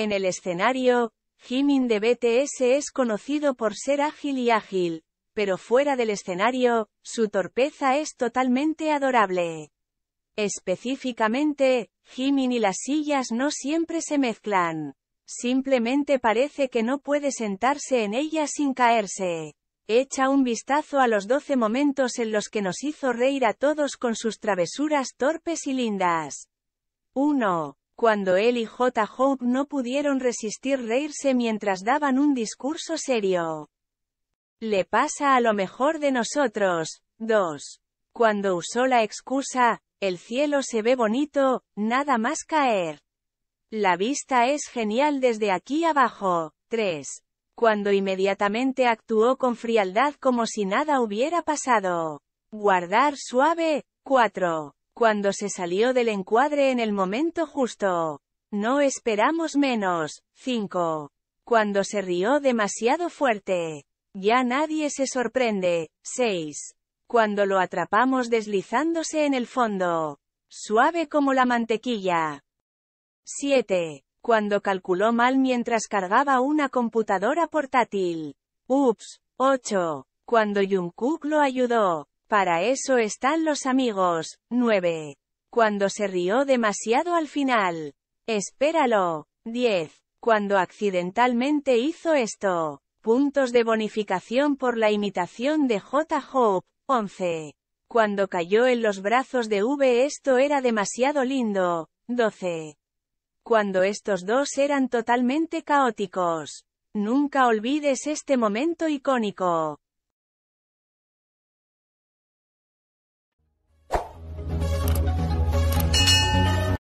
En el escenario, Jimin de BTS es conocido por ser ágil y ágil, pero fuera del escenario, su torpeza es totalmente adorable. Específicamente, Jimin y las sillas no siempre se mezclan. Simplemente parece que no puede sentarse en ellas sin caerse. Echa un vistazo a los 12 momentos en los que nos hizo reír a todos con sus travesuras torpes y lindas. 1 cuando él y J. Hope no pudieron resistir reírse mientras daban un discurso serio. Le pasa a lo mejor de nosotros. 2. Cuando usó la excusa, el cielo se ve bonito, nada más caer. La vista es genial desde aquí abajo. 3. Cuando inmediatamente actuó con frialdad como si nada hubiera pasado. Guardar suave. 4 cuando se salió del encuadre en el momento justo. No esperamos menos. 5. Cuando se rió demasiado fuerte. Ya nadie se sorprende. 6. Cuando lo atrapamos deslizándose en el fondo. Suave como la mantequilla. 7. Cuando calculó mal mientras cargaba una computadora portátil. Ups. 8. Cuando Jungkook lo ayudó. Para eso están los amigos. 9. Cuando se rió demasiado al final. Espéralo. 10. Cuando accidentalmente hizo esto. Puntos de bonificación por la imitación de J. Hope. 11. Cuando cayó en los brazos de V esto era demasiado lindo. 12. Cuando estos dos eran totalmente caóticos. Nunca olvides este momento icónico.